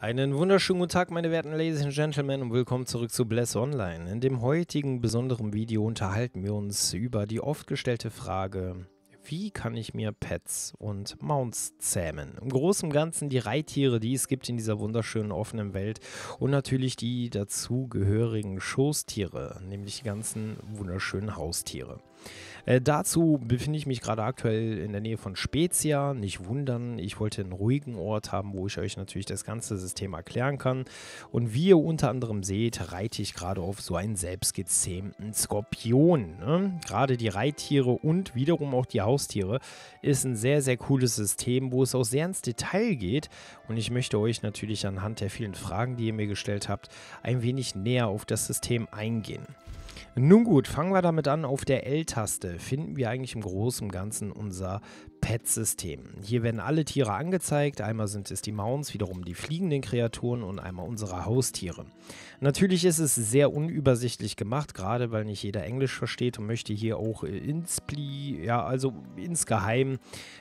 Einen wunderschönen guten Tag, meine werten Ladies and Gentlemen, und willkommen zurück zu Bless Online. In dem heutigen besonderen Video unterhalten wir uns über die oft gestellte Frage, wie kann ich mir Pets und Mounts zähmen? Im Großen und Ganzen die Reittiere, die es gibt in dieser wunderschönen offenen Welt und natürlich die dazugehörigen Schoßtiere, nämlich die ganzen wunderschönen Haustiere. Äh, dazu befinde ich mich gerade aktuell in der Nähe von Spezia. Nicht wundern, ich wollte einen ruhigen Ort haben, wo ich euch natürlich das ganze System erklären kann. Und wie ihr unter anderem seht, reite ich gerade auf so einen selbstgezähmten Skorpion. Ne? Gerade die Reittiere und wiederum auch die Haustiere ist ein sehr, sehr cooles System, wo es auch sehr ins Detail geht. Und ich möchte euch natürlich anhand der vielen Fragen, die ihr mir gestellt habt, ein wenig näher auf das System eingehen. Nun gut, fangen wir damit an. Auf der L-Taste finden wir eigentlich im Großen und Ganzen unser Pet-System. Hier werden alle Tiere angezeigt. Einmal sind es die Mounds, wiederum die fliegenden Kreaturen und einmal unsere Haustiere. Natürlich ist es sehr unübersichtlich gemacht, gerade weil nicht jeder Englisch versteht und möchte hier auch äh, inspli, ja, also insgeheim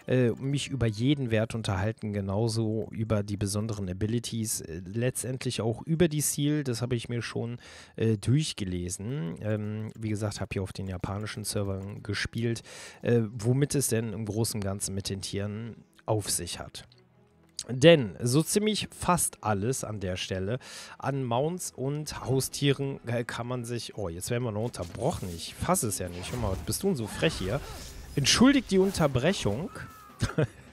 äh, mich über jeden Wert unterhalten, genauso über die besonderen Abilities, äh, letztendlich auch über die Seal, das habe ich mir schon äh, durchgelesen. Ähm, wie gesagt, habe hier auf den japanischen Servern gespielt, äh, womit es denn im Großen und Ganzen Ganzen mit den Tieren auf sich hat. Denn so ziemlich fast alles an der Stelle an Mounts und Haustieren äh, kann man sich. Oh, jetzt werden wir noch unterbrochen. Ich fasse es ja nicht. Hör mal, bist du denn so frech hier? Entschuldigt die Unterbrechung.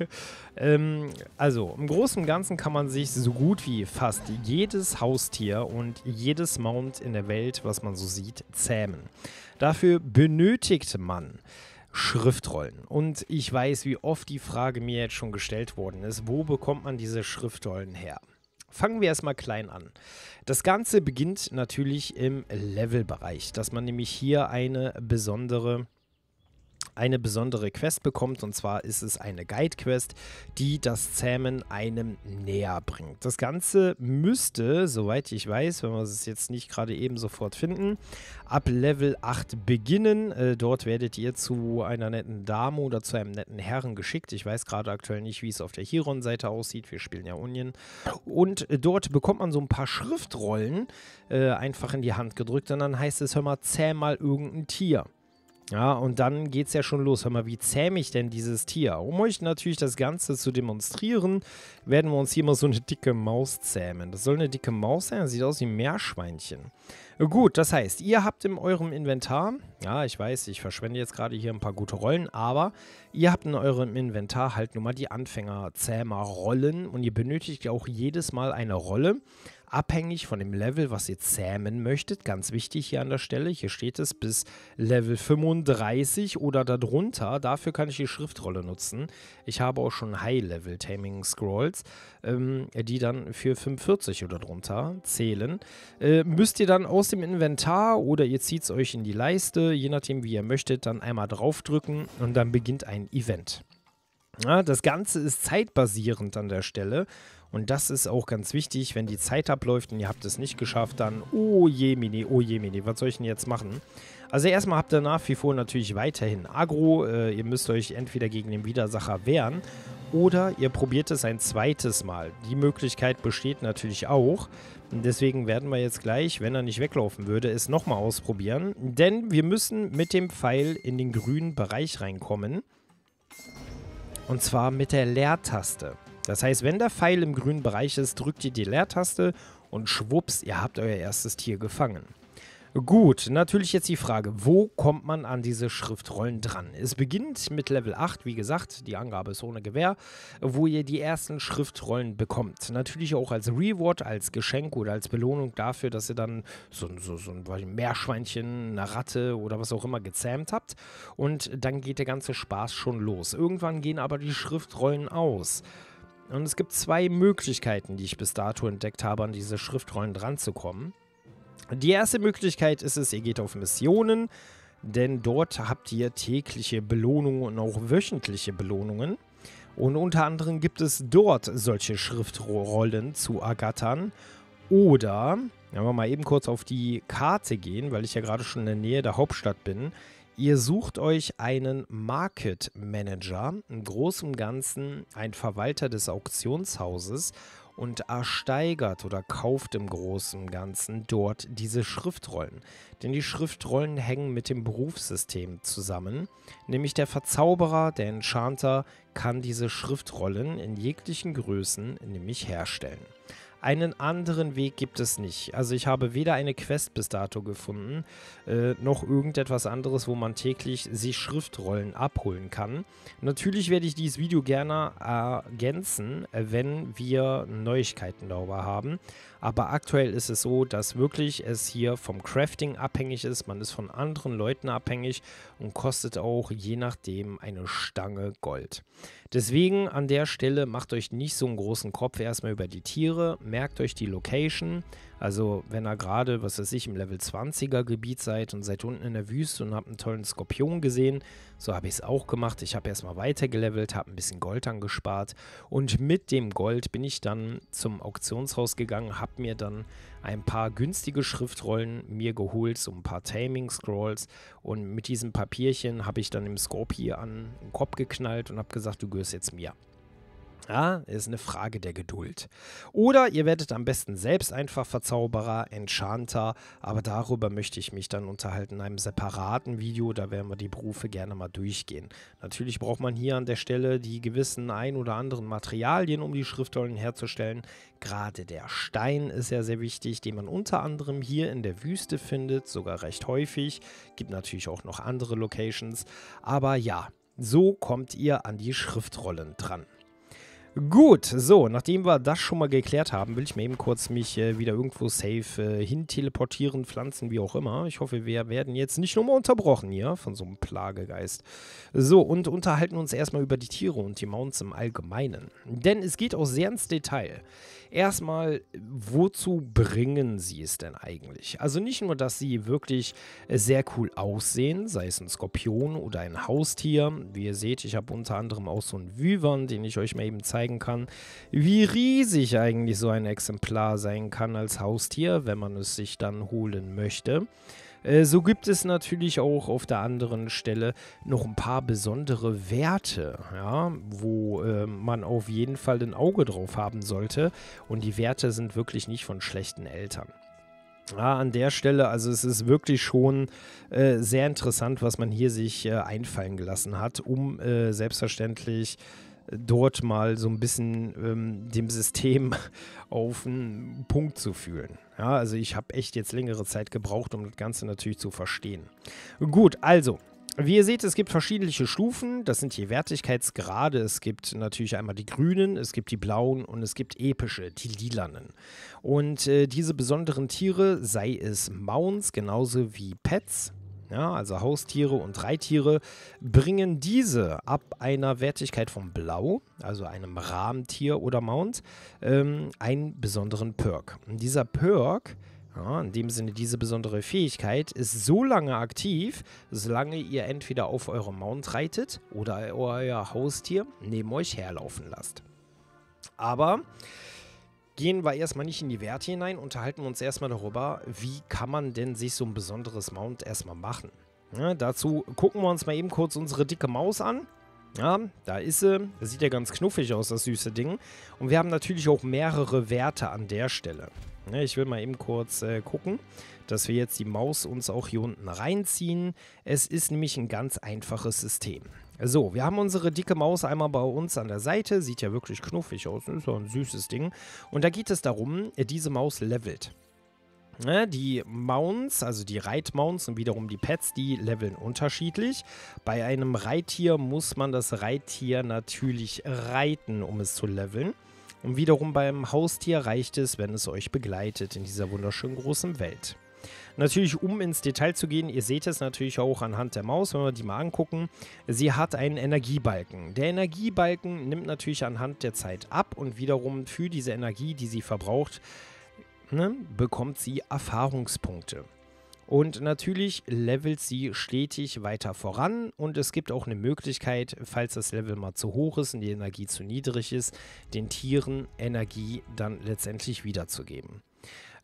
ähm, also, im Großen und Ganzen kann man sich so gut wie fast jedes Haustier und jedes Mount in der Welt, was man so sieht, zähmen. Dafür benötigt man Schriftrollen. Und ich weiß, wie oft die Frage mir jetzt schon gestellt worden ist, wo bekommt man diese Schriftrollen her? Fangen wir erstmal klein an. Das Ganze beginnt natürlich im Levelbereich, dass man nämlich hier eine besondere eine besondere Quest bekommt. Und zwar ist es eine Guide-Quest, die das Zähmen einem näher bringt. Das Ganze müsste, soweit ich weiß, wenn wir es jetzt nicht gerade eben sofort finden, ab Level 8 beginnen. Äh, dort werdet ihr zu einer netten Dame oder zu einem netten Herren geschickt. Ich weiß gerade aktuell nicht, wie es auf der Chiron-Seite aussieht. Wir spielen ja Union. Und äh, dort bekommt man so ein paar Schriftrollen äh, einfach in die Hand gedrückt und dann heißt es, hör mal, zäh mal irgendein Tier. Ja, und dann geht es ja schon los. Hör mal, wie zähme ich denn dieses Tier? Um euch natürlich das Ganze zu demonstrieren, werden wir uns hier mal so eine dicke Maus zähmen. Das soll eine dicke Maus sein, das sieht aus wie ein Meerschweinchen. Äh, gut, das heißt, ihr habt in eurem Inventar, ja, ich weiß, ich verschwende jetzt gerade hier ein paar gute Rollen, aber ihr habt in eurem Inventar halt nur mal die Anfänger-Zähmer-Rollen und ihr benötigt ja auch jedes Mal eine Rolle abhängig von dem Level, was ihr zähmen möchtet. Ganz wichtig hier an der Stelle. Hier steht es bis Level 35 oder darunter. Dafür kann ich die Schriftrolle nutzen. Ich habe auch schon High-Level Taming Scrolls, ähm, die dann für 45 oder drunter zählen. Äh, müsst ihr dann aus dem Inventar oder ihr zieht es euch in die Leiste, je nachdem wie ihr möchtet, dann einmal draufdrücken und dann beginnt ein Event. Ja, das Ganze ist zeitbasierend an der Stelle und das ist auch ganz wichtig, wenn die Zeit abläuft und ihr habt es nicht geschafft, dann oh je mini, oh je mini, was soll ich denn jetzt machen? Also erstmal habt ihr nach wie vor natürlich weiterhin Agro, äh, ihr müsst euch entweder gegen den Widersacher wehren oder ihr probiert es ein zweites Mal. Die Möglichkeit besteht natürlich auch. Und deswegen werden wir jetzt gleich, wenn er nicht weglaufen würde, es nochmal ausprobieren. Denn wir müssen mit dem Pfeil in den grünen Bereich reinkommen. Und zwar mit der Leertaste. Das heißt, wenn der Pfeil im grünen Bereich ist, drückt ihr die Leertaste und schwupps, ihr habt euer erstes Tier gefangen. Gut, natürlich jetzt die Frage, wo kommt man an diese Schriftrollen dran? Es beginnt mit Level 8, wie gesagt, die Angabe ist ohne Gewehr, wo ihr die ersten Schriftrollen bekommt. Natürlich auch als Reward, als Geschenk oder als Belohnung dafür, dass ihr dann so, so, so ein Meerschweinchen, eine Ratte oder was auch immer gezähmt habt. Und dann geht der ganze Spaß schon los. Irgendwann gehen aber die Schriftrollen aus. Und es gibt zwei Möglichkeiten, die ich bis dato entdeckt habe, an diese Schriftrollen dranzukommen. Die erste Möglichkeit ist es, ihr geht auf Missionen, denn dort habt ihr tägliche Belohnungen und auch wöchentliche Belohnungen. Und unter anderem gibt es dort solche Schriftrollen zu ergattern. Oder, wenn wir mal eben kurz auf die Karte gehen, weil ich ja gerade schon in der Nähe der Hauptstadt bin, Ihr sucht euch einen Market Manager, im Großen und Ganzen ein Verwalter des Auktionshauses und ersteigert oder kauft im Großen und Ganzen dort diese Schriftrollen. Denn die Schriftrollen hängen mit dem Berufssystem zusammen, nämlich der Verzauberer, der Enchanter kann diese Schriftrollen in jeglichen Größen nämlich herstellen. Einen anderen Weg gibt es nicht. Also ich habe weder eine Quest bis dato gefunden, äh, noch irgendetwas anderes, wo man täglich sich Schriftrollen abholen kann. Natürlich werde ich dieses Video gerne ergänzen, äh, wenn wir Neuigkeiten darüber haben. Aber aktuell ist es so, dass wirklich es hier vom Crafting abhängig ist. Man ist von anderen Leuten abhängig und kostet auch je nachdem eine Stange Gold. Deswegen an der Stelle macht euch nicht so einen großen Kopf erstmal über die Tiere, merkt euch die Location. Also wenn ihr gerade, was weiß ich, im Level 20er Gebiet seid und seid unten in der Wüste und habt einen tollen Skorpion gesehen, so habe ich es auch gemacht. Ich habe erstmal weitergelevelt, habe ein bisschen Gold angespart und mit dem Gold bin ich dann zum Auktionshaus gegangen, habe mir dann ein paar günstige Schriftrollen mir geholt, so ein paar Taming Scrolls und mit diesem Papierchen habe ich dann dem Scorpion an den Kopf geknallt und habe gesagt, du gehörst jetzt mir. Ja, ist eine Frage der Geduld. Oder ihr werdet am besten selbst einfach Verzauberer, Enchanter, aber darüber möchte ich mich dann unterhalten in einem separaten Video, da werden wir die Berufe gerne mal durchgehen. Natürlich braucht man hier an der Stelle die gewissen ein oder anderen Materialien, um die Schriftrollen herzustellen. Gerade der Stein ist ja sehr wichtig, den man unter anderem hier in der Wüste findet, sogar recht häufig. Gibt natürlich auch noch andere Locations, aber ja, so kommt ihr an die Schriftrollen dran. Gut, so, nachdem wir das schon mal geklärt haben, will ich mir eben kurz mich äh, wieder irgendwo safe äh, hin teleportieren, pflanzen, wie auch immer. Ich hoffe, wir werden jetzt nicht nochmal unterbrochen hier von so einem Plagegeist. So, und unterhalten uns erstmal über die Tiere und die Mounts im Allgemeinen. Denn es geht auch sehr ins Detail. Erstmal, wozu bringen sie es denn eigentlich? Also nicht nur, dass sie wirklich äh, sehr cool aussehen, sei es ein Skorpion oder ein Haustier. Wie ihr seht, ich habe unter anderem auch so einen Wyvern, den ich euch mal eben zeigen kann, wie riesig eigentlich so ein Exemplar sein kann als Haustier, wenn man es sich dann holen möchte. Äh, so gibt es natürlich auch auf der anderen Stelle noch ein paar besondere Werte, ja, wo äh, man auf jeden Fall ein Auge drauf haben sollte. Und die Werte sind wirklich nicht von schlechten Eltern. Ja, an der Stelle, also es ist wirklich schon äh, sehr interessant, was man hier sich äh, einfallen gelassen hat, um äh, selbstverständlich äh, dort mal so ein bisschen ähm, dem System auf den Punkt zu fühlen. Ja, also ich habe echt jetzt längere Zeit gebraucht, um das Ganze natürlich zu verstehen. Gut, also, wie ihr seht, es gibt verschiedene Stufen. Das sind die Wertigkeitsgrade. Es gibt natürlich einmal die grünen, es gibt die blauen und es gibt epische, die lilanen. Und äh, diese besonderen Tiere, sei es Mounds, genauso wie Pets, ja, also Haustiere und Reittiere, bringen diese ab einer Wertigkeit von Blau, also einem Rahmentier oder Mount, ähm, einen besonderen Perk. Und dieser Perk ja, in dem Sinne, diese besondere Fähigkeit ist so lange aktiv, solange ihr entweder auf eurem Mount reitet oder euer Haustier neben euch herlaufen lasst. Aber gehen wir erstmal nicht in die Werte hinein, unterhalten uns erstmal darüber, wie kann man denn sich so ein besonderes Mount erstmal machen. Ja, dazu gucken wir uns mal eben kurz unsere dicke Maus an. Ja, da ist sie. Das sieht ja ganz knuffig aus, das süße Ding. Und wir haben natürlich auch mehrere Werte an der Stelle. Ja, ich will mal eben kurz äh, gucken, dass wir jetzt die Maus uns auch hier unten reinziehen. Es ist nämlich ein ganz einfaches System. So, wir haben unsere dicke Maus einmal bei uns an der Seite. Sieht ja wirklich knuffig aus. Ist ja ein süßes Ding. Und da geht es darum, diese Maus levelt. Ne, die Mounts, also die Reitmounts und wiederum die Pets, die leveln unterschiedlich. Bei einem Reittier muss man das Reittier natürlich reiten, um es zu leveln. Und wiederum beim Haustier reicht es, wenn es euch begleitet in dieser wunderschönen großen Welt. Natürlich, um ins Detail zu gehen, ihr seht es natürlich auch anhand der Maus, wenn wir die mal angucken. Sie hat einen Energiebalken. Der Energiebalken nimmt natürlich anhand der Zeit ab und wiederum für diese Energie, die sie verbraucht, ne, bekommt sie Erfahrungspunkte. Und natürlich levelt sie stetig weiter voran und es gibt auch eine Möglichkeit, falls das Level mal zu hoch ist und die Energie zu niedrig ist, den Tieren Energie dann letztendlich wiederzugeben.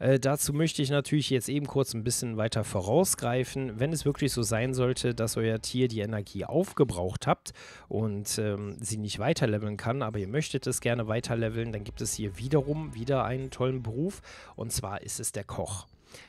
Äh, dazu möchte ich natürlich jetzt eben kurz ein bisschen weiter vorausgreifen. Wenn es wirklich so sein sollte, dass euer Tier die Energie aufgebraucht habt und ähm, sie nicht weiterleveln kann, aber ihr möchtet es gerne weiterleveln, dann gibt es hier wiederum wieder einen tollen Beruf und zwar ist es der Koch.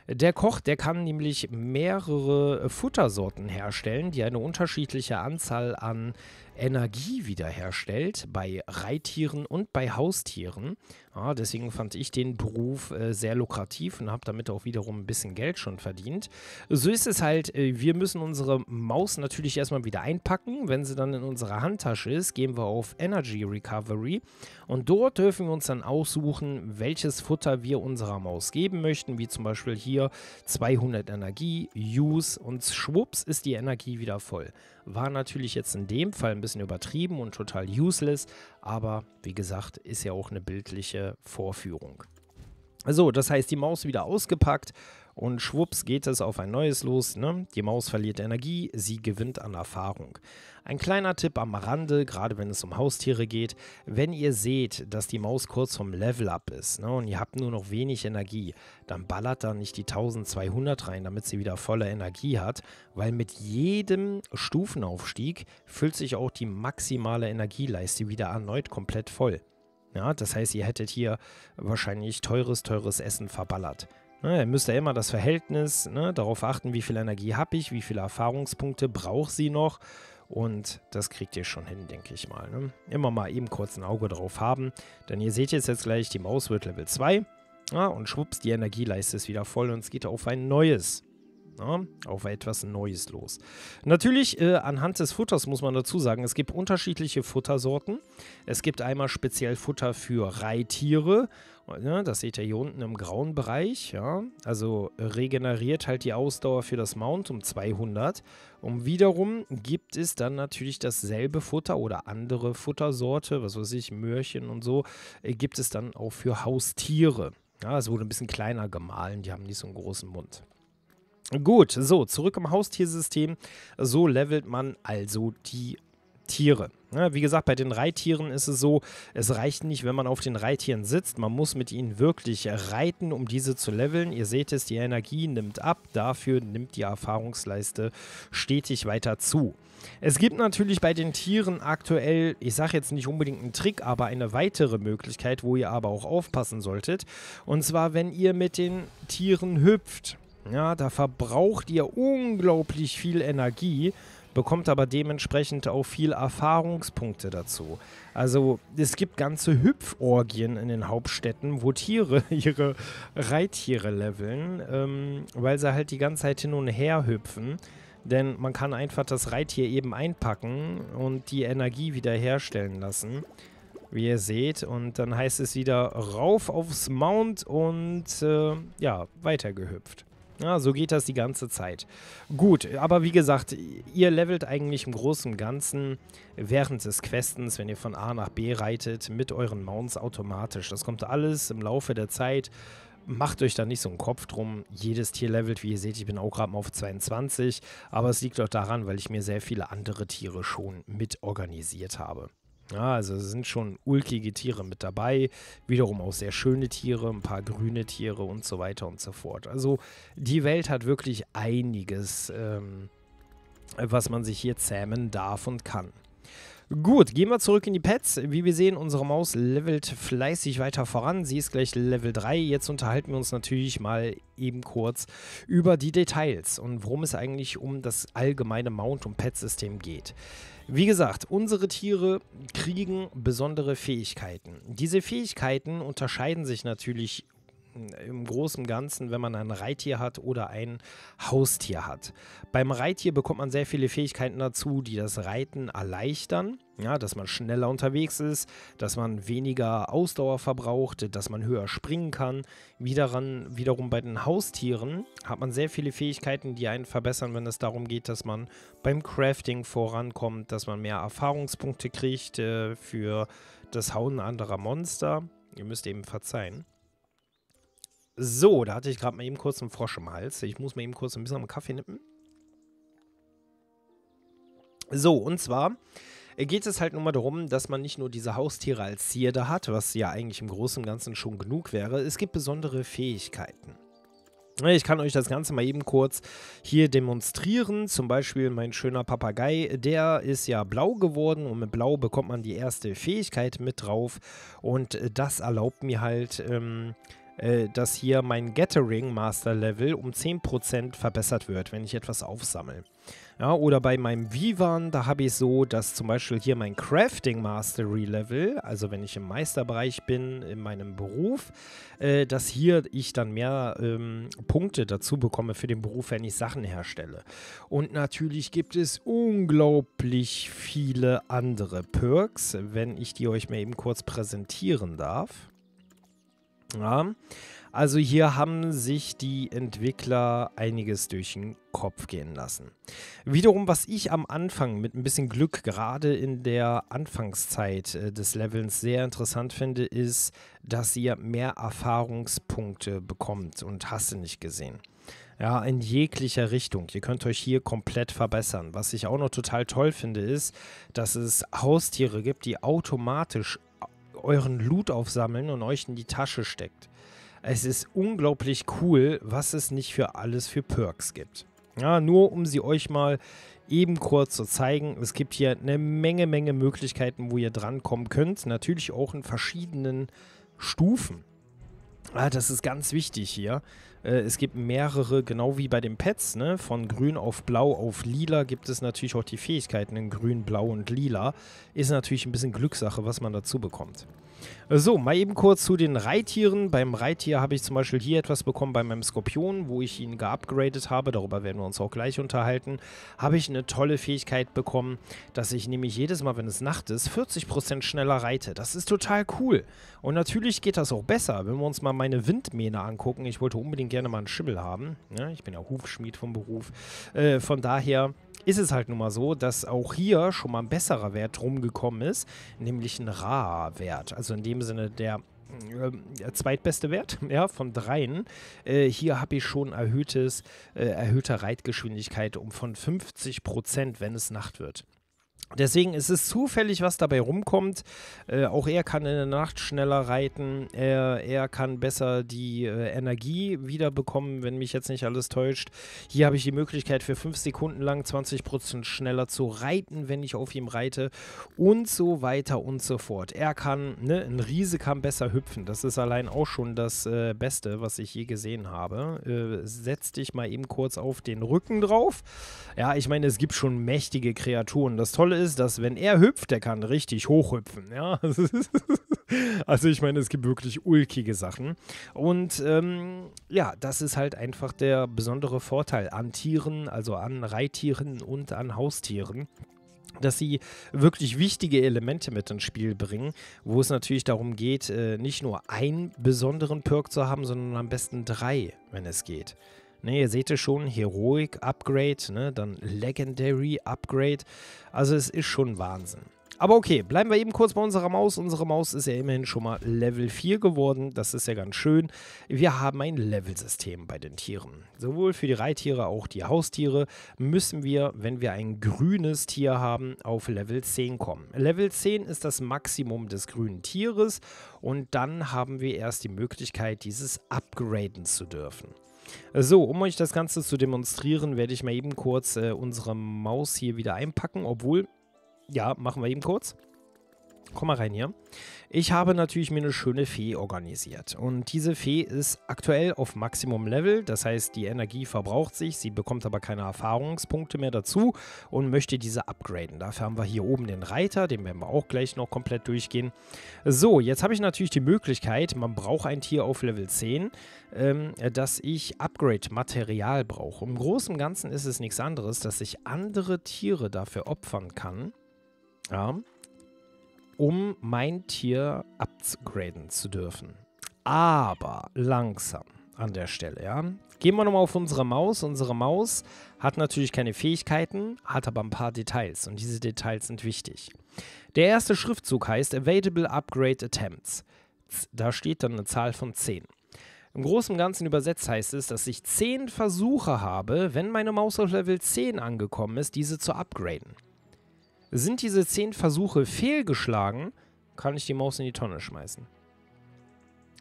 Der Koch, der kann nämlich mehrere äh, Futtersorten herstellen, die eine unterschiedliche Anzahl an Energie wiederherstellt bei Reittieren und bei Haustieren. Ja, deswegen fand ich den Beruf äh, sehr lukrativ und habe damit auch wiederum ein bisschen Geld schon verdient. So ist es halt, äh, wir müssen unsere Maus natürlich erstmal wieder einpacken. Wenn sie dann in unserer Handtasche ist, gehen wir auf Energy Recovery und dort dürfen wir uns dann aussuchen, welches Futter wir unserer Maus geben möchten, wie zum Beispiel hier 200 Energie, Use und schwupps ist die Energie wieder voll war natürlich jetzt in dem Fall ein bisschen übertrieben und total useless, aber wie gesagt, ist ja auch eine bildliche Vorführung. So, das heißt, die Maus wieder ausgepackt und schwupps geht es auf ein neues los. Ne? Die Maus verliert Energie, sie gewinnt an Erfahrung. Ein kleiner Tipp am Rande, gerade wenn es um Haustiere geht, wenn ihr seht, dass die Maus kurz vom Level-Up ist ne, und ihr habt nur noch wenig Energie, dann ballert da nicht die 1200 rein, damit sie wieder volle Energie hat, weil mit jedem Stufenaufstieg füllt sich auch die maximale Energieleiste wieder erneut komplett voll. Ja, das heißt, ihr hättet hier wahrscheinlich teures, teures Essen verballert. Ne, ihr müsst ja immer das Verhältnis, ne, darauf achten, wie viel Energie habe ich, wie viele Erfahrungspunkte braucht sie noch. Und das kriegt ihr schon hin, denke ich mal. Ne? Immer mal eben kurz ein Auge drauf haben. Denn ihr seht jetzt, jetzt gleich, die Maus wird Level 2. Ja, ne, und schwupps, die Energieleiste ist wieder voll und es geht auf ein neues. Ja, ne, auf etwas Neues los. Natürlich, äh, anhand des Futters muss man dazu sagen, es gibt unterschiedliche Futtersorten. Es gibt einmal speziell Futter für Reittiere ja, äh, ne, das seht ihr hier unten im grauen Bereich. Ja. Also äh, regeneriert halt die Ausdauer für das Mount um 200. Und wiederum gibt es dann natürlich dasselbe Futter oder andere Futtersorte, was weiß ich, Möhrchen und so, äh, gibt es dann auch für Haustiere. Ja, es wurde ein bisschen kleiner gemahlen, die haben nicht so einen großen Mund. Gut, so, zurück im Haustiersystem. So levelt man also die Tiere. wie gesagt, bei den Reittieren ist es so, es reicht nicht, wenn man auf den Reittieren sitzt. Man muss mit ihnen wirklich reiten, um diese zu leveln. Ihr seht es, die Energie nimmt ab. Dafür nimmt die Erfahrungsleiste stetig weiter zu. Es gibt natürlich bei den Tieren aktuell, ich sage jetzt nicht unbedingt einen Trick, aber eine weitere Möglichkeit, wo ihr aber auch aufpassen solltet. Und zwar, wenn ihr mit den Tieren hüpft. Ja, da verbraucht ihr unglaublich viel Energie bekommt aber dementsprechend auch viel Erfahrungspunkte dazu. Also es gibt ganze Hüpforgien in den Hauptstädten, wo Tiere ihre Reittiere leveln, ähm, weil sie halt die ganze Zeit hin und her hüpfen. Denn man kann einfach das Reittier eben einpacken und die Energie wieder herstellen lassen wie ihr seht. Und dann heißt es wieder rauf aufs Mount und äh, ja, weitergehüpft. Ja, so geht das die ganze Zeit. Gut, aber wie gesagt, ihr levelt eigentlich im Großen und Ganzen während des Questens, wenn ihr von A nach B reitet, mit euren Mounts automatisch. Das kommt alles im Laufe der Zeit. Macht euch da nicht so einen Kopf drum. Jedes Tier levelt, wie ihr seht, ich bin auch gerade mal auf 22. Aber es liegt doch daran, weil ich mir sehr viele andere Tiere schon mit organisiert habe. Ja, also sind schon ulkige Tiere mit dabei, wiederum auch sehr schöne Tiere, ein paar grüne Tiere und so weiter und so fort. Also die Welt hat wirklich einiges, ähm, was man sich hier zähmen darf und kann. Gut, gehen wir zurück in die Pets. Wie wir sehen, unsere Maus levelt fleißig weiter voran. Sie ist gleich Level 3. Jetzt unterhalten wir uns natürlich mal eben kurz über die Details und worum es eigentlich um das allgemeine Mount- und Pet-System geht. Wie gesagt, unsere Tiere kriegen besondere Fähigkeiten. Diese Fähigkeiten unterscheiden sich natürlich im Großen und Ganzen, wenn man ein Reittier hat oder ein Haustier hat. Beim Reittier bekommt man sehr viele Fähigkeiten dazu, die das Reiten erleichtern. Ja, dass man schneller unterwegs ist, dass man weniger Ausdauer verbraucht, dass man höher springen kann. Wiederan, wiederum bei den Haustieren hat man sehr viele Fähigkeiten, die einen verbessern, wenn es darum geht, dass man beim Crafting vorankommt, dass man mehr Erfahrungspunkte kriegt äh, für das Hauen anderer Monster. Ihr müsst eben verzeihen. So, da hatte ich gerade mal eben kurz einen Frosch im Hals. Ich muss mal eben kurz ein bisschen am Kaffee nippen. So, und zwar äh, geht es halt nun mal darum, dass man nicht nur diese Haustiere als Zierde hat, was ja eigentlich im Großen und Ganzen schon genug wäre. Es gibt besondere Fähigkeiten. Ich kann euch das Ganze mal eben kurz hier demonstrieren. Zum Beispiel mein schöner Papagei, der ist ja blau geworden und mit blau bekommt man die erste Fähigkeit mit drauf. Und äh, das erlaubt mir halt, ähm, äh, dass hier mein Gathering Master Level um 10% verbessert wird, wenn ich etwas aufsammle. Ja, oder bei meinem Vivan, da habe ich so, dass zum Beispiel hier mein Crafting Mastery Level, also wenn ich im Meisterbereich bin, in meinem Beruf, äh, dass hier ich dann mehr ähm, Punkte dazu bekomme für den Beruf, wenn ich Sachen herstelle. Und natürlich gibt es unglaublich viele andere Perks, wenn ich die euch mal eben kurz präsentieren darf. Ja. Also hier haben sich die Entwickler einiges durch den Kopf gehen lassen. Wiederum, was ich am Anfang mit ein bisschen Glück gerade in der Anfangszeit äh, des Levels sehr interessant finde, ist, dass ihr mehr Erfahrungspunkte bekommt und hast du nicht gesehen. Ja, in jeglicher Richtung. Ihr könnt euch hier komplett verbessern. Was ich auch noch total toll finde, ist, dass es Haustiere gibt, die automatisch euren Loot aufsammeln und euch in die Tasche steckt. Es ist unglaublich cool, was es nicht für alles für Perks gibt. Ja, nur um sie euch mal eben kurz zu zeigen. Es gibt hier eine Menge, Menge Möglichkeiten, wo ihr drankommen könnt. Natürlich auch in verschiedenen Stufen. Ah, das ist ganz wichtig hier. Äh, es gibt mehrere, genau wie bei den Pets, ne? von grün auf blau auf lila gibt es natürlich auch die Fähigkeiten in grün, blau und lila. Ist natürlich ein bisschen Glückssache, was man dazu bekommt. So, mal eben kurz zu den Reittieren. Beim Reittier habe ich zum Beispiel hier etwas bekommen bei meinem Skorpion, wo ich ihn geupgradet habe. Darüber werden wir uns auch gleich unterhalten. Habe ich eine tolle Fähigkeit bekommen, dass ich nämlich jedes Mal, wenn es Nacht ist, 40% schneller reite. Das ist total cool. Und natürlich geht das auch besser, wenn wir uns mal meine Windmähne angucken. Ich wollte unbedingt gerne mal einen Schimmel haben. Ja, ich bin ja Hufschmied vom Beruf. Äh, von daher ist es halt nun mal so, dass auch hier schon mal ein besserer Wert rumgekommen ist, nämlich ein Ra-Wert. Also in dem Sinne der äh, zweitbeste Wert ja, von dreien. Äh, hier habe ich schon erhöhtes, äh, erhöhte Reitgeschwindigkeit um von 50 Prozent, wenn es Nacht wird. Deswegen ist es zufällig, was dabei rumkommt. Äh, auch er kann in der Nacht schneller reiten. Er, er kann besser die äh, Energie wiederbekommen, wenn mich jetzt nicht alles täuscht. Hier habe ich die Möglichkeit, für 5 Sekunden lang 20% schneller zu reiten, wenn ich auf ihm reite. Und so weiter und so fort. Er kann, ne, ein Riese kann besser hüpfen. Das ist allein auch schon das äh, Beste, was ich je gesehen habe. Äh, setz dich mal eben kurz auf den Rücken drauf. Ja, ich meine, es gibt schon mächtige Kreaturen. Das Tolle ist, ist, dass wenn er hüpft, der kann richtig hochhüpfen. Ja? also ich meine, es gibt wirklich ulkige Sachen. Und ähm, ja, das ist halt einfach der besondere Vorteil an Tieren, also an Reittieren und an Haustieren dass sie wirklich wichtige Elemente mit ins Spiel bringen, wo es natürlich darum geht, äh, nicht nur einen besonderen Perk zu haben, sondern am besten drei, wenn es geht. Ne, ihr seht es schon, Heroic Upgrade, ne, dann Legendary Upgrade. Also es ist schon Wahnsinn. Aber okay, bleiben wir eben kurz bei unserer Maus. Unsere Maus ist ja immerhin schon mal Level 4 geworden. Das ist ja ganz schön. Wir haben ein Level-System bei den Tieren. Sowohl für die Reittiere, auch die Haustiere müssen wir, wenn wir ein grünes Tier haben, auf Level 10 kommen. Level 10 ist das Maximum des grünen Tieres und dann haben wir erst die Möglichkeit, dieses upgraden zu dürfen. So, um euch das Ganze zu demonstrieren, werde ich mal eben kurz äh, unsere Maus hier wieder einpacken, obwohl, ja, machen wir eben kurz. Komm mal rein hier. Ich habe natürlich mir eine schöne Fee organisiert. Und diese Fee ist aktuell auf Maximum Level. Das heißt, die Energie verbraucht sich, sie bekommt aber keine Erfahrungspunkte mehr dazu und möchte diese upgraden. Dafür haben wir hier oben den Reiter, den werden wir auch gleich noch komplett durchgehen. So, jetzt habe ich natürlich die Möglichkeit, man braucht ein Tier auf Level 10, ähm, dass ich Upgrade-Material brauche. Im Großen und Ganzen ist es nichts anderes, dass ich andere Tiere dafür opfern kann. Ja, um mein Tier upgraden zu dürfen. Aber langsam an der Stelle, ja. Gehen wir nochmal auf unsere Maus. Unsere Maus hat natürlich keine Fähigkeiten, hat aber ein paar Details und diese Details sind wichtig. Der erste Schriftzug heißt Available Upgrade Attempts. Da steht dann eine Zahl von 10. Im Großen und Ganzen übersetzt heißt es, dass ich 10 Versuche habe, wenn meine Maus auf Level 10 angekommen ist, diese zu upgraden. Sind diese 10 Versuche fehlgeschlagen, kann ich die Maus in die Tonne schmeißen.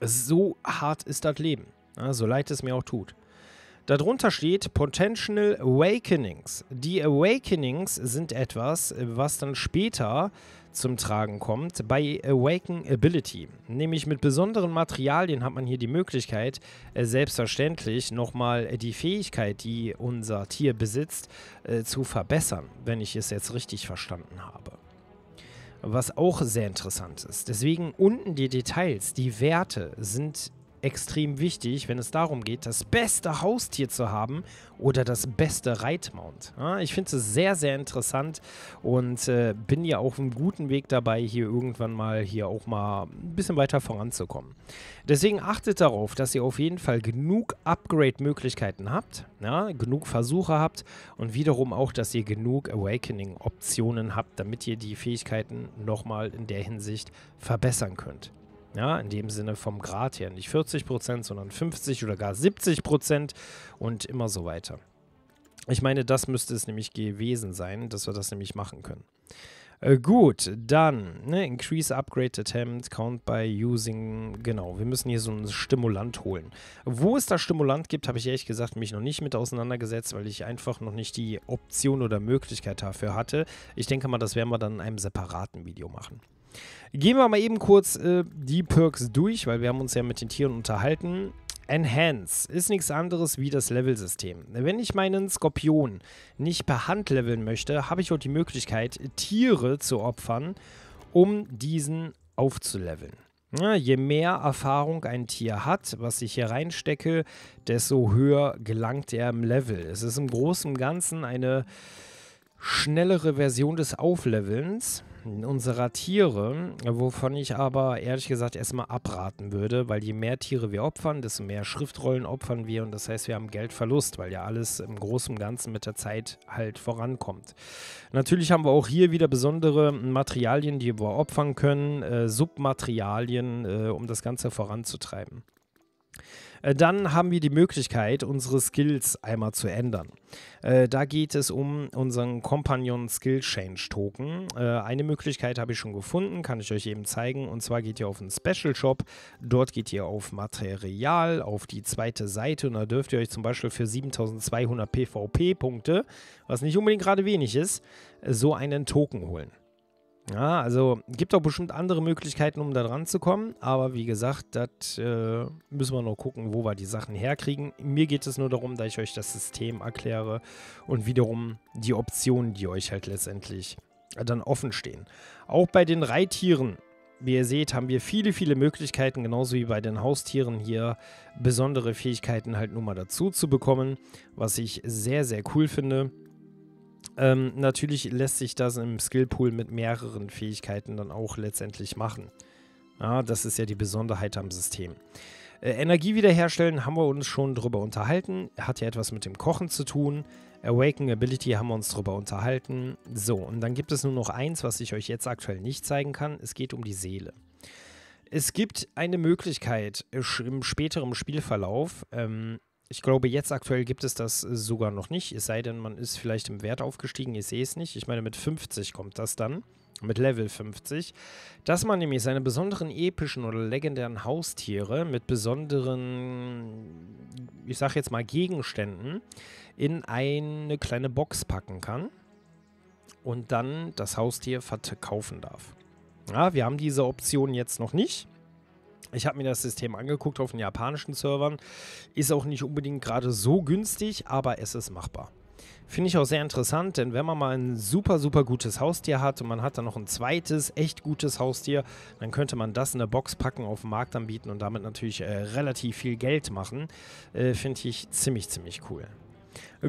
So hart ist das Leben, ja, ne? so leid es mir auch tut. Darunter steht Potential Awakenings. Die Awakenings sind etwas, was dann später zum Tragen kommt bei Awaken Ability. Nämlich mit besonderen Materialien hat man hier die Möglichkeit, äh, selbstverständlich nochmal die Fähigkeit, die unser Tier besitzt, äh, zu verbessern, wenn ich es jetzt richtig verstanden habe was auch sehr interessant ist. Deswegen unten die Details, die Werte sind extrem wichtig, wenn es darum geht, das beste Haustier zu haben oder das beste Reitmount. Ja, ich finde es sehr, sehr interessant und äh, bin ja auf einem guten Weg dabei, hier irgendwann mal hier auch mal ein bisschen weiter voranzukommen. Deswegen achtet darauf, dass ihr auf jeden Fall genug Upgrade-Möglichkeiten habt, ja, genug Versuche habt und wiederum auch, dass ihr genug Awakening-Optionen habt, damit ihr die Fähigkeiten nochmal in der Hinsicht verbessern könnt. Ja, in dem Sinne vom Grad her. Nicht 40 Prozent, sondern 50 oder gar 70 Prozent und immer so weiter. Ich meine, das müsste es nämlich gewesen sein, dass wir das nämlich machen können. Äh, gut, dann ne, Increase Upgrade Attempt, Count by Using. Genau, wir müssen hier so ein Stimulant holen. Wo es da Stimulant gibt, habe ich ehrlich gesagt mich noch nicht mit auseinandergesetzt, weil ich einfach noch nicht die Option oder Möglichkeit dafür hatte. Ich denke mal, das werden wir dann in einem separaten Video machen. Gehen wir mal eben kurz äh, die Perks durch, weil wir haben uns ja mit den Tieren unterhalten. Enhance ist nichts anderes wie das Level-System. Wenn ich meinen Skorpion nicht per Hand leveln möchte, habe ich auch die Möglichkeit, Tiere zu opfern, um diesen aufzuleveln. Ja, je mehr Erfahrung ein Tier hat, was ich hier reinstecke, desto höher gelangt er im Level. Es ist im Großen und Ganzen eine schnellere Version des Auflevelns unserer Tiere, wovon ich aber ehrlich gesagt erstmal abraten würde, weil je mehr Tiere wir opfern, desto mehr Schriftrollen opfern wir und das heißt, wir haben Geldverlust, weil ja alles im Großen und Ganzen mit der Zeit halt vorankommt. Natürlich haben wir auch hier wieder besondere Materialien, die wir opfern können, äh, Submaterialien, äh, um das Ganze voranzutreiben. Äh, dann haben wir die Möglichkeit, unsere Skills einmal zu ändern. Äh, da geht es um unseren Companion Skill Change Token. Äh, eine Möglichkeit habe ich schon gefunden, kann ich euch eben zeigen. Und zwar geht ihr auf einen Special Shop. Dort geht ihr auf Material, auf die zweite Seite und da dürft ihr euch zum Beispiel für 7200 PvP-Punkte, was nicht unbedingt gerade wenig ist, so einen Token holen. Ja, also gibt auch bestimmt andere Möglichkeiten, um da dran zu kommen. Aber wie gesagt, das äh, müssen wir noch gucken, wo wir die Sachen herkriegen. Mir geht es nur darum, dass ich euch das System erkläre und wiederum die Optionen, die euch halt letztendlich äh, dann offen stehen. Auch bei den Reittieren, wie ihr seht, haben wir viele, viele Möglichkeiten, genauso wie bei den Haustieren hier, besondere Fähigkeiten halt nur mal dazu zu bekommen, was ich sehr, sehr cool finde. Ähm, natürlich lässt sich das im Skillpool mit mehreren Fähigkeiten dann auch letztendlich machen. Ja, das ist ja die Besonderheit am System. Äh, Energie wiederherstellen haben wir uns schon drüber unterhalten. Hat ja etwas mit dem Kochen zu tun. Awaken Ability haben wir uns drüber unterhalten. So, und dann gibt es nur noch eins, was ich euch jetzt aktuell nicht zeigen kann. Es geht um die Seele. Es gibt eine Möglichkeit äh, im späteren Spielverlauf, ähm, ich glaube, jetzt aktuell gibt es das äh, sogar noch nicht, es sei denn, man ist vielleicht im Wert aufgestiegen, ich sehe es nicht. Ich meine, mit 50 kommt das dann, mit Level 50, dass man nämlich seine besonderen epischen oder legendären Haustiere mit besonderen, ich sag jetzt mal, Gegenständen in eine kleine Box packen kann und dann das Haustier verkaufen darf. Ja, wir haben diese Option jetzt noch nicht. Ich habe mir das System angeguckt auf den japanischen Servern. Ist auch nicht unbedingt gerade so günstig, aber es ist machbar. Finde ich auch sehr interessant, denn wenn man mal ein super, super gutes Haustier hat und man hat dann noch ein zweites, echt gutes Haustier, dann könnte man das in eine Box packen, auf den Markt anbieten und damit natürlich äh, relativ viel Geld machen. Äh, Finde ich ziemlich, ziemlich cool.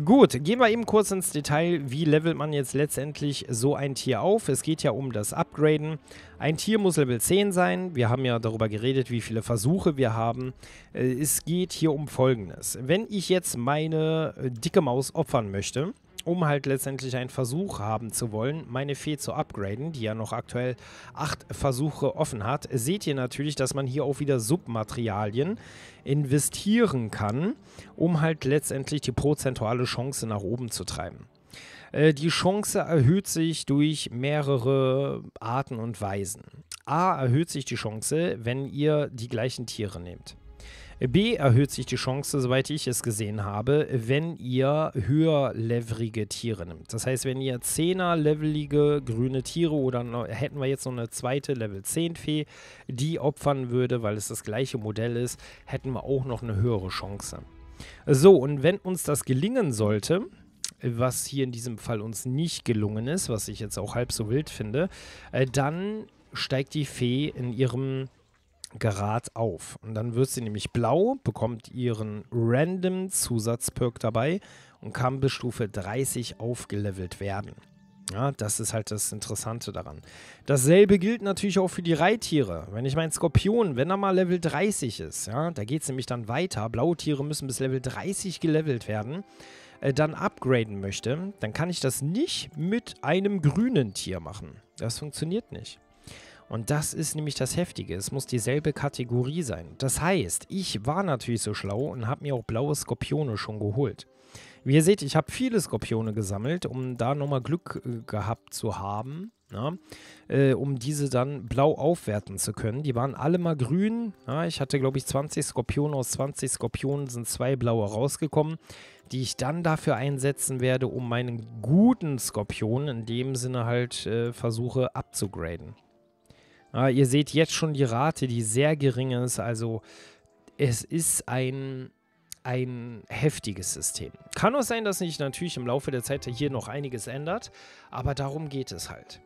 Gut, gehen wir eben kurz ins Detail, wie levelt man jetzt letztendlich so ein Tier auf. Es geht ja um das Upgraden. Ein Tier muss Level 10 sein. Wir haben ja darüber geredet, wie viele Versuche wir haben. Äh, es geht hier um Folgendes. Wenn ich jetzt meine äh, dicke Maus opfern möchte, um halt letztendlich einen Versuch haben zu wollen, meine Fee zu upgraden, die ja noch aktuell acht Versuche offen hat, seht ihr natürlich, dass man hier auch wieder Submaterialien investieren kann, um halt letztendlich die prozentuale Chance nach oben zu treiben. Äh, die Chance erhöht sich durch mehrere Arten und Weisen. A erhöht sich die Chance, wenn ihr die gleichen Tiere nehmt. B erhöht sich die Chance, soweit ich es gesehen habe, wenn ihr höherleverige Tiere nimmt. Das heißt, wenn ihr 10er-levelige grüne Tiere oder noch, hätten wir jetzt noch eine zweite Level 10 Fee, die opfern würde, weil es das gleiche Modell ist, hätten wir auch noch eine höhere Chance. So, und wenn uns das gelingen sollte, was hier in diesem Fall uns nicht gelungen ist, was ich jetzt auch halb so wild finde, äh, dann steigt die Fee in ihrem Gerad auf. Und dann wird sie nämlich blau, bekommt ihren random Zusatzperk dabei und kann bis Stufe 30 aufgelevelt werden. Ja, das ist halt das Interessante daran. Dasselbe gilt natürlich auch für die Reittiere. Wenn ich meinen Skorpion, wenn er mal Level 30 ist, ja, da geht es nämlich dann weiter. Blaue Tiere müssen bis Level 30 gelevelt werden. Äh, dann upgraden möchte, dann kann ich das nicht mit einem grünen Tier machen. Das funktioniert nicht. Und das ist nämlich das Heftige. Es muss dieselbe Kategorie sein. Das heißt, ich war natürlich so schlau und habe mir auch blaue Skorpione schon geholt. Wie ihr seht, ich habe viele Skorpione gesammelt, um da nochmal Glück äh, gehabt zu haben. Na, ne? äh, um diese dann blau aufwerten zu können. Die waren alle mal grün. Na, ich hatte, glaube ich, 20 Skorpione. Aus 20 Skorpionen sind zwei blaue rausgekommen, die ich dann dafür einsetzen werde, um meinen guten Skorpion in dem Sinne halt äh, versuche abzugraden. Ja, ihr seht jetzt schon die Rate, die sehr gering ist. Also es ist ein, ein heftiges System. Kann auch sein, dass sich natürlich im Laufe der Zeit hier noch einiges ändert, aber darum geht es halt.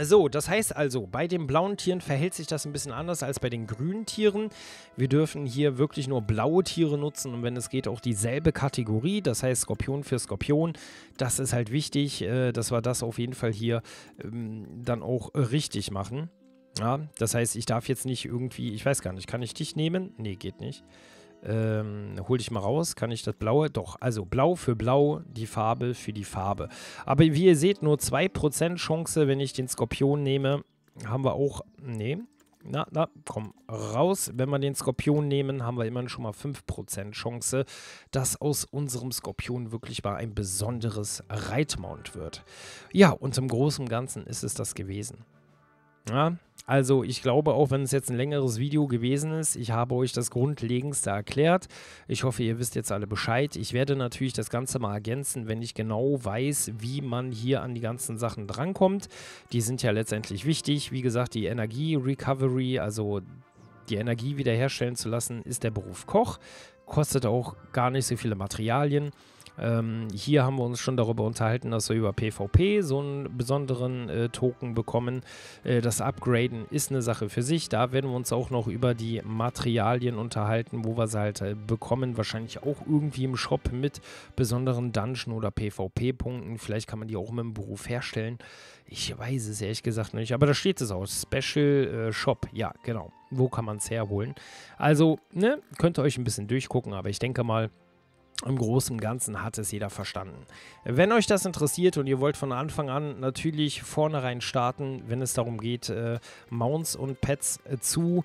So, das heißt also, bei den blauen Tieren verhält sich das ein bisschen anders als bei den grünen Tieren. Wir dürfen hier wirklich nur blaue Tiere nutzen und wenn es geht auch dieselbe Kategorie, das heißt Skorpion für Skorpion. Das ist halt wichtig, äh, dass wir das auf jeden Fall hier ähm, dann auch richtig machen. Ja, das heißt, ich darf jetzt nicht irgendwie, ich weiß gar nicht, kann ich dich nehmen? Nee, geht nicht. Ähm, hol dich mal raus, kann ich das blaue? Doch, also blau für blau, die Farbe für die Farbe. Aber wie ihr seht, nur 2% Chance, wenn ich den Skorpion nehme, haben wir auch, nee, na, na, komm, raus. Wenn wir den Skorpion nehmen, haben wir immerhin schon mal 5% Chance, dass aus unserem Skorpion wirklich mal ein besonderes Reitmount wird. Ja, und im Großen und Ganzen ist es das gewesen. Ja, also ich glaube, auch wenn es jetzt ein längeres Video gewesen ist, ich habe euch das Grundlegendste erklärt. Ich hoffe, ihr wisst jetzt alle Bescheid. Ich werde natürlich das Ganze mal ergänzen, wenn ich genau weiß, wie man hier an die ganzen Sachen drankommt. Die sind ja letztendlich wichtig. Wie gesagt, die Energie-Recovery, also die Energie wiederherstellen zu lassen, ist der Beruf Koch. Kostet auch gar nicht so viele Materialien. Ähm, hier haben wir uns schon darüber unterhalten, dass wir über PvP so einen besonderen äh, Token bekommen. Äh, das Upgraden ist eine Sache für sich. Da werden wir uns auch noch über die Materialien unterhalten, wo wir sie halt äh, bekommen. Wahrscheinlich auch irgendwie im Shop mit besonderen Dungeon- oder PvP-Punkten. Vielleicht kann man die auch mit dem Beruf herstellen. Ich weiß es ehrlich gesagt nicht, aber da steht es auch. Special äh, Shop, ja, genau. Wo kann man es herholen? Also, ne, könnt ihr euch ein bisschen durchgucken, aber ich denke mal, im Großen und Ganzen hat es jeder verstanden. Wenn euch das interessiert und ihr wollt von Anfang an natürlich vornherein starten, wenn es darum geht, äh, Mounts und Pets äh, zu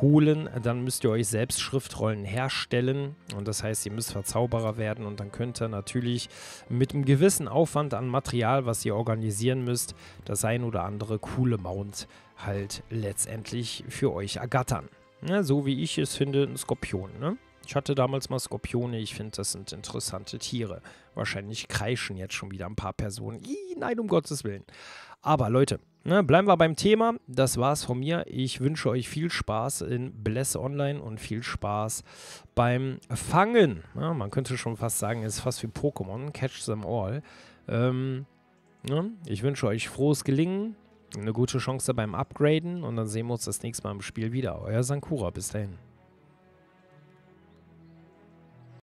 holen, dann müsst ihr euch selbst Schriftrollen herstellen und das heißt, ihr müsst Verzauberer werden und dann könnt ihr natürlich mit einem gewissen Aufwand an Material, was ihr organisieren müsst, das ein oder andere coole Mount halt letztendlich für euch ergattern. Ja, ne, so wie ich es finde, ein Skorpion, ne? Ich hatte damals mal Skorpione, ich finde, das sind interessante Tiere. Wahrscheinlich kreischen jetzt schon wieder ein paar Personen. Ih, nein, um Gottes Willen. Aber Leute, ne, bleiben wir beim Thema. Das war's von mir. Ich wünsche euch viel Spaß in Bless Online und viel Spaß beim Fangen. Ja, man könnte schon fast sagen, es ist fast wie Pokémon. Catch them all. Ähm, ne, ich wünsche euch frohes Gelingen, eine gute Chance beim Upgraden und dann sehen wir uns das nächste Mal im Spiel wieder. Euer Sankura. Bis dahin.